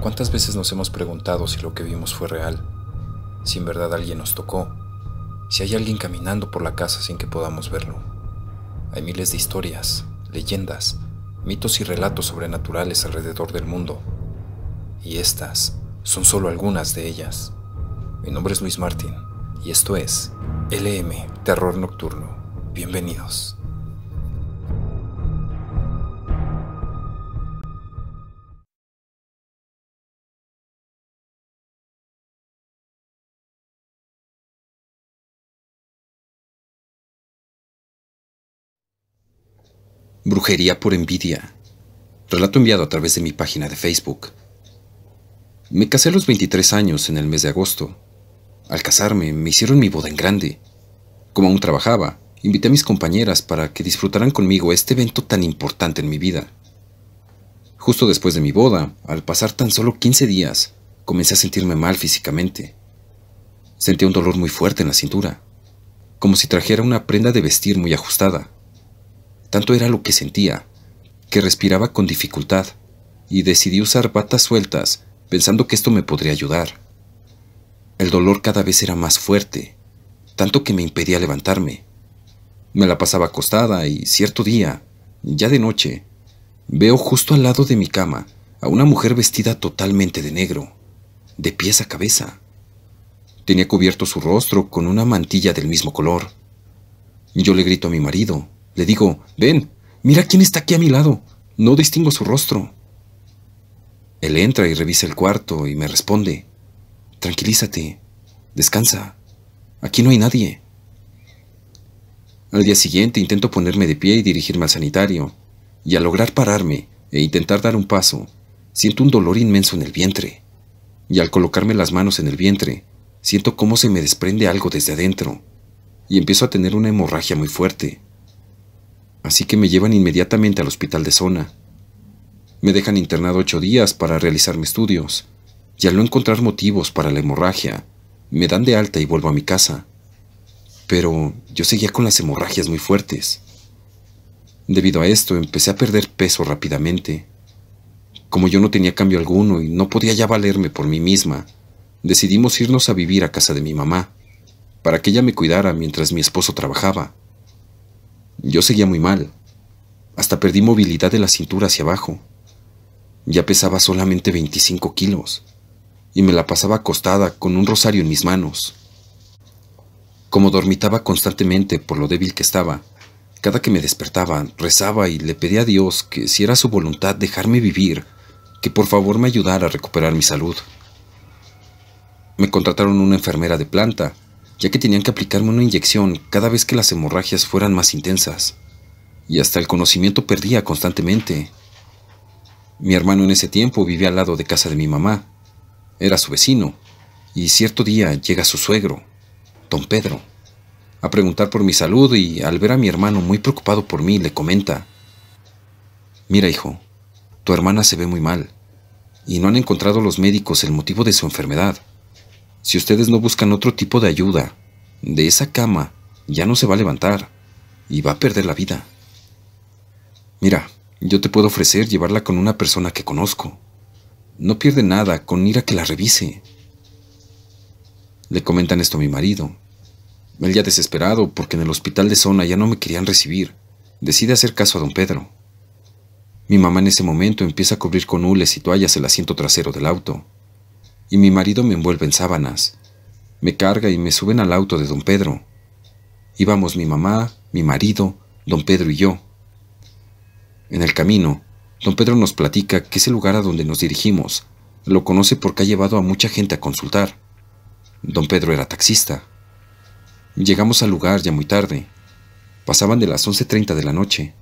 ¿Cuántas veces nos hemos preguntado si lo que vimos fue real? Si en verdad alguien nos tocó. Si hay alguien caminando por la casa sin que podamos verlo. Hay miles de historias, leyendas, mitos y relatos sobrenaturales alrededor del mundo. Y estas son solo algunas de ellas. Mi nombre es Luis Martín y esto es LM Terror Nocturno. Bienvenidos. Brujería por envidia. Relato enviado a través de mi página de Facebook. Me casé a los 23 años en el mes de agosto. Al casarme, me hicieron mi boda en grande. Como aún trabajaba, invité a mis compañeras para que disfrutaran conmigo este evento tan importante en mi vida. Justo después de mi boda, al pasar tan solo 15 días, comencé a sentirme mal físicamente. Sentí un dolor muy fuerte en la cintura, como si trajera una prenda de vestir muy ajustada. Tanto era lo que sentía, que respiraba con dificultad, y decidí usar patas sueltas, pensando que esto me podría ayudar. El dolor cada vez era más fuerte, tanto que me impedía levantarme. Me la pasaba acostada y cierto día, ya de noche, veo justo al lado de mi cama a una mujer vestida totalmente de negro, de pies a cabeza. Tenía cubierto su rostro con una mantilla del mismo color. Yo le grito a mi marido, le digo, ven, mira quién está aquí a mi lado. No distingo su rostro. Él entra y revisa el cuarto y me responde, tranquilízate, descansa, aquí no hay nadie. Al día siguiente intento ponerme de pie y dirigirme al sanitario, y al lograr pararme e intentar dar un paso, siento un dolor inmenso en el vientre, y al colocarme las manos en el vientre, siento cómo se me desprende algo desde adentro, y empiezo a tener una hemorragia muy fuerte así que me llevan inmediatamente al hospital de zona. Me dejan internado ocho días para realizar mis estudios, y al no encontrar motivos para la hemorragia, me dan de alta y vuelvo a mi casa. Pero yo seguía con las hemorragias muy fuertes. Debido a esto, empecé a perder peso rápidamente. Como yo no tenía cambio alguno y no podía ya valerme por mí misma, decidimos irnos a vivir a casa de mi mamá, para que ella me cuidara mientras mi esposo trabajaba. Yo seguía muy mal. Hasta perdí movilidad de la cintura hacia abajo. Ya pesaba solamente 25 kilos y me la pasaba acostada con un rosario en mis manos. Como dormitaba constantemente por lo débil que estaba, cada que me despertaba rezaba y le pedía a Dios que si era su voluntad dejarme vivir, que por favor me ayudara a recuperar mi salud. Me contrataron una enfermera de planta ya que tenían que aplicarme una inyección cada vez que las hemorragias fueran más intensas, y hasta el conocimiento perdía constantemente. Mi hermano en ese tiempo vivía al lado de casa de mi mamá, era su vecino, y cierto día llega su suegro, don Pedro, a preguntar por mi salud y al ver a mi hermano muy preocupado por mí le comenta, Mira hijo, tu hermana se ve muy mal, y no han encontrado los médicos el motivo de su enfermedad. Si ustedes no buscan otro tipo de ayuda, de esa cama ya no se va a levantar y va a perder la vida. Mira, yo te puedo ofrecer llevarla con una persona que conozco. No pierde nada con ir a que la revise. Le comentan esto a mi marido. Él ya desesperado porque en el hospital de zona ya no me querían recibir, decide hacer caso a don Pedro. Mi mamá en ese momento empieza a cubrir con hules y toallas el asiento trasero del auto y mi marido me envuelve en sábanas. Me carga y me suben al auto de don Pedro. Íbamos mi mamá, mi marido, don Pedro y yo. En el camino, don Pedro nos platica que ese lugar a donde nos dirigimos lo conoce porque ha llevado a mucha gente a consultar. Don Pedro era taxista. Llegamos al lugar ya muy tarde. Pasaban de las 11.30 de la noche.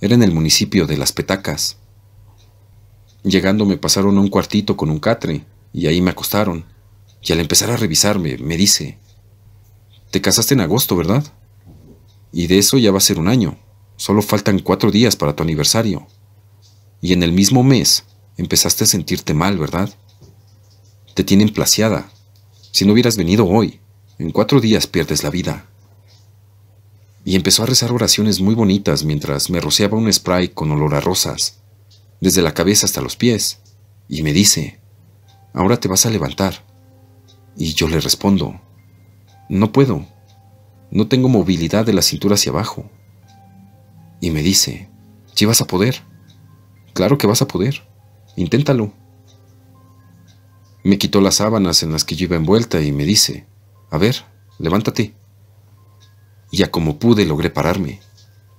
Era en el municipio de Las Petacas. Llegando me pasaron a un cuartito con un catre y ahí me acostaron. Y al empezar a revisarme, me dice, te casaste en agosto, ¿verdad? Y de eso ya va a ser un año. Solo faltan cuatro días para tu aniversario. Y en el mismo mes empezaste a sentirte mal, ¿verdad? Te tienen placeada, Si no hubieras venido hoy, en cuatro días pierdes la vida. Y empezó a rezar oraciones muy bonitas mientras me rociaba un spray con olor a rosas, desde la cabeza hasta los pies, y me dice, ahora te vas a levantar. Y yo le respondo, no puedo, no tengo movilidad de la cintura hacia abajo. Y me dice, sí vas a poder, claro que vas a poder, inténtalo. Me quitó las sábanas en las que yo iba envuelta y me dice, a ver, levántate. Y a como pude logré pararme,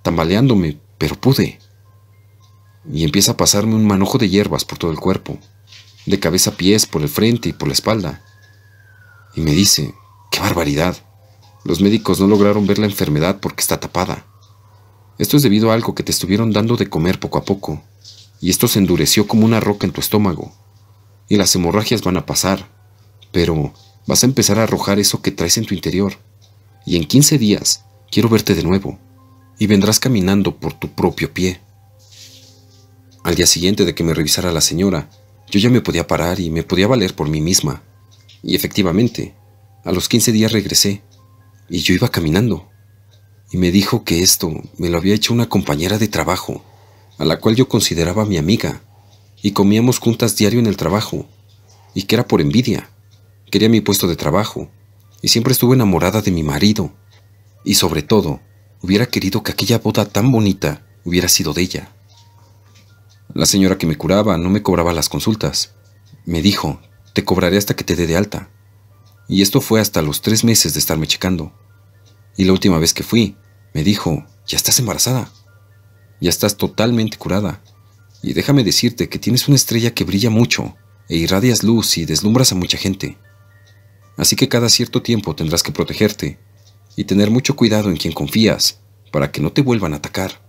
tambaleándome, pero pude. Y empieza a pasarme un manojo de hierbas por todo el cuerpo de cabeza a pies, por el frente y por la espalda. Y me dice, ¡qué barbaridad! Los médicos no lograron ver la enfermedad porque está tapada. Esto es debido a algo que te estuvieron dando de comer poco a poco, y esto se endureció como una roca en tu estómago. Y las hemorragias van a pasar, pero vas a empezar a arrojar eso que traes en tu interior. Y en 15 días quiero verte de nuevo, y vendrás caminando por tu propio pie. Al día siguiente de que me revisara la señora, yo ya me podía parar y me podía valer por mí misma. Y efectivamente, a los 15 días regresé y yo iba caminando. Y me dijo que esto me lo había hecho una compañera de trabajo, a la cual yo consideraba mi amiga, y comíamos juntas diario en el trabajo, y que era por envidia. Quería mi puesto de trabajo, y siempre estuve enamorada de mi marido, y sobre todo, hubiera querido que aquella boda tan bonita hubiera sido de ella. La señora que me curaba no me cobraba las consultas. Me dijo, te cobraré hasta que te dé de alta. Y esto fue hasta los tres meses de estarme checando. Y la última vez que fui, me dijo, ya estás embarazada. Ya estás totalmente curada. Y déjame decirte que tienes una estrella que brilla mucho e irradias luz y deslumbras a mucha gente. Así que cada cierto tiempo tendrás que protegerte y tener mucho cuidado en quien confías para que no te vuelvan a atacar.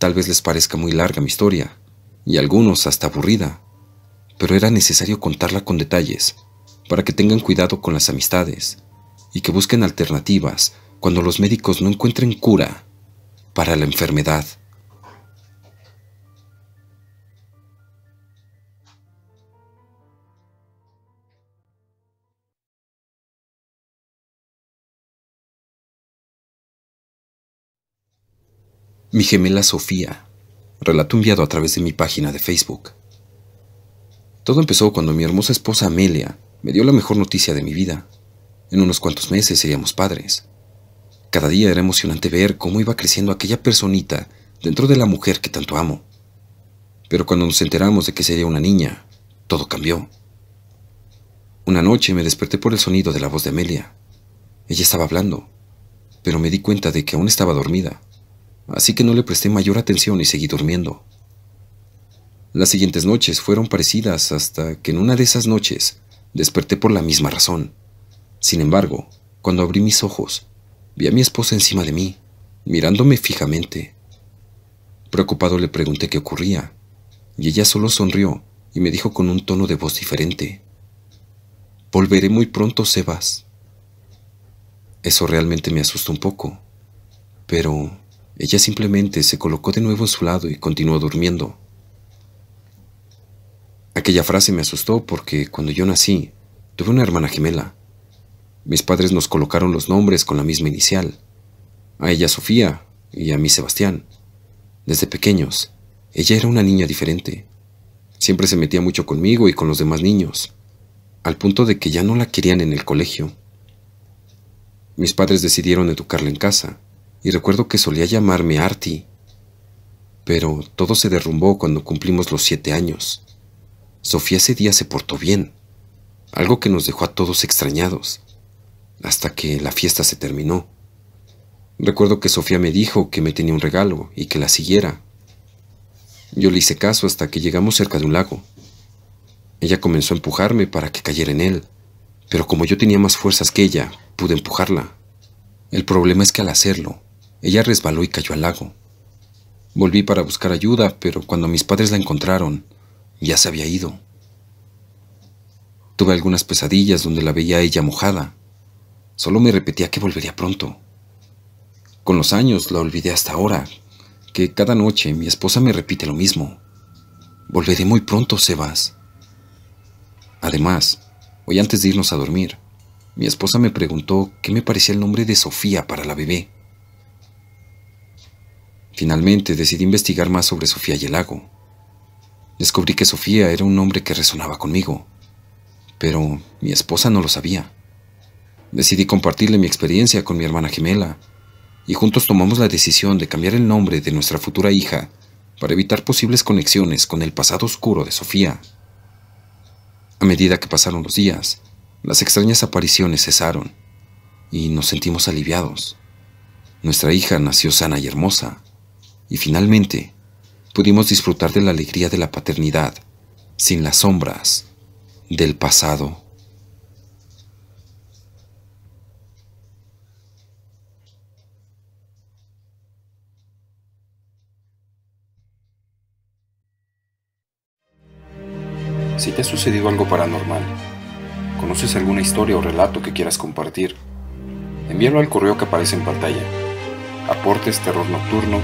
Tal vez les parezca muy larga mi historia, y algunos hasta aburrida, pero era necesario contarla con detalles, para que tengan cuidado con las amistades, y que busquen alternativas cuando los médicos no encuentren cura para la enfermedad. Mi gemela Sofía. Relato enviado a través de mi página de Facebook. Todo empezó cuando mi hermosa esposa Amelia me dio la mejor noticia de mi vida. En unos cuantos meses seríamos padres. Cada día era emocionante ver cómo iba creciendo aquella personita dentro de la mujer que tanto amo. Pero cuando nos enteramos de que sería una niña, todo cambió. Una noche me desperté por el sonido de la voz de Amelia. Ella estaba hablando, pero me di cuenta de que aún estaba dormida así que no le presté mayor atención y seguí durmiendo. Las siguientes noches fueron parecidas hasta que en una de esas noches desperté por la misma razón. Sin embargo, cuando abrí mis ojos, vi a mi esposa encima de mí, mirándome fijamente. Preocupado le pregunté qué ocurría, y ella solo sonrió y me dijo con un tono de voz diferente. Volveré muy pronto, Sebas. Eso realmente me asustó un poco, pero ella simplemente se colocó de nuevo a su lado y continuó durmiendo. Aquella frase me asustó porque cuando yo nací, tuve una hermana gemela. Mis padres nos colocaron los nombres con la misma inicial. A ella Sofía y a mí Sebastián. Desde pequeños, ella era una niña diferente. Siempre se metía mucho conmigo y con los demás niños, al punto de que ya no la querían en el colegio. Mis padres decidieron educarla en casa, y recuerdo que solía llamarme Artie. Pero todo se derrumbó cuando cumplimos los siete años. Sofía ese día se portó bien, algo que nos dejó a todos extrañados, hasta que la fiesta se terminó. Recuerdo que Sofía me dijo que me tenía un regalo y que la siguiera. Yo le hice caso hasta que llegamos cerca de un lago. Ella comenzó a empujarme para que cayera en él, pero como yo tenía más fuerzas que ella, pude empujarla. El problema es que al hacerlo, ella resbaló y cayó al lago. Volví para buscar ayuda, pero cuando mis padres la encontraron, ya se había ido. Tuve algunas pesadillas donde la veía ella mojada. Solo me repetía que volvería pronto. Con los años la olvidé hasta ahora, que cada noche mi esposa me repite lo mismo. Volveré muy pronto, Sebas. Además, hoy antes de irnos a dormir, mi esposa me preguntó qué me parecía el nombre de Sofía para la bebé. Finalmente decidí investigar más sobre Sofía y el lago. Descubrí que Sofía era un nombre que resonaba conmigo, pero mi esposa no lo sabía. Decidí compartirle mi experiencia con mi hermana gemela, y juntos tomamos la decisión de cambiar el nombre de nuestra futura hija para evitar posibles conexiones con el pasado oscuro de Sofía. A medida que pasaron los días, las extrañas apariciones cesaron y nos sentimos aliviados. Nuestra hija nació sana y hermosa, y finalmente, pudimos disfrutar de la alegría de la paternidad, sin las sombras del pasado. Si te ha sucedido algo paranormal, conoces alguna historia o relato que quieras compartir, envíalo al correo que aparece en pantalla. Aportes terror nocturno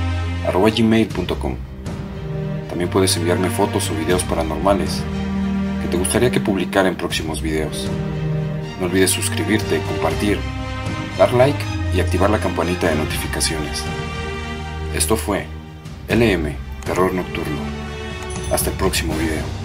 arroba gmail.com. También puedes enviarme fotos o videos paranormales que te gustaría que publicara en próximos videos. No olvides suscribirte, compartir, dar like y activar la campanita de notificaciones. Esto fue LM, Terror Nocturno. Hasta el próximo video.